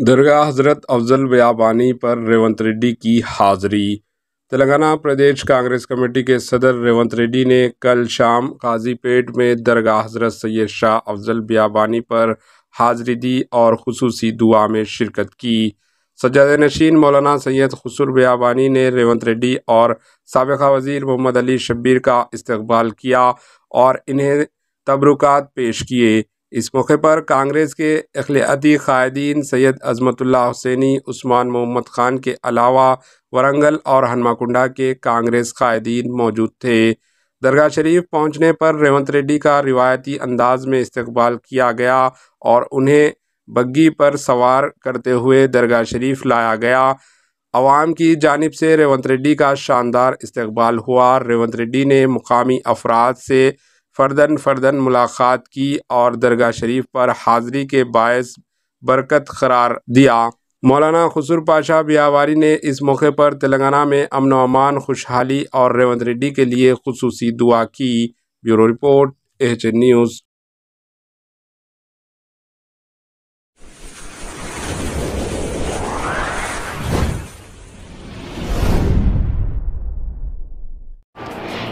दरगाह हज़रत अफजल बयाबानी पर रेवंत रेड्डी की हाज़री तेलंगाना प्रदेश कांग्रेस कमेटी के सदर रेवंत रेड्डी ने कल शाम काजीपेट में दरगाह हजरत सैयद शाह अफजल बियाबानी पर हाजिरी दी और खसूसी दुआ में शिरकत की सज्जाद नशीन मौलाना सैयद खसूर बयाबानी ने रेवंत रेड्डी और सबका वजीर मोहम्मद अली शब्बीर का इस्तबाल किया और इन्हें तबरुकात पेश किए इस मौके पर कांग्रेस के अखिलती क़ायदीन सैयद अजमतुल्ला हुसैनी उस्मान मोहम्मद ख़ान के अलावा वरंगल और हनमाकुंडा के कांग्रेस क़ायदीन मौजूद थे दरगाह शरीफ पहुंचने पर रेवंत रेड्डी का रिवायती अंदाज में इस्तकबाल किया गया और उन्हें बग्गी पर सवार करते हुए दरगाह शरीफ लाया गया आवाम की जानब से रेवंत रेड्डी का शानदार इस्तबाल हुआ रेवंत रेड्डी ने मुकामी अफराद से फ़र्दन फ़र्दन मुलाकात की और दरगाह शरीफ पर हाज़िरी के बायस बरकत करार दिया मौलाना खसूर पाशा बियावारी ने इस मौके पर तेलंगाना में अमन अमान खुशहाली और रेवंत रेड्डी के लिए खसूसी दुआ की ब्यूरो रिपोर्ट एच न्यूज़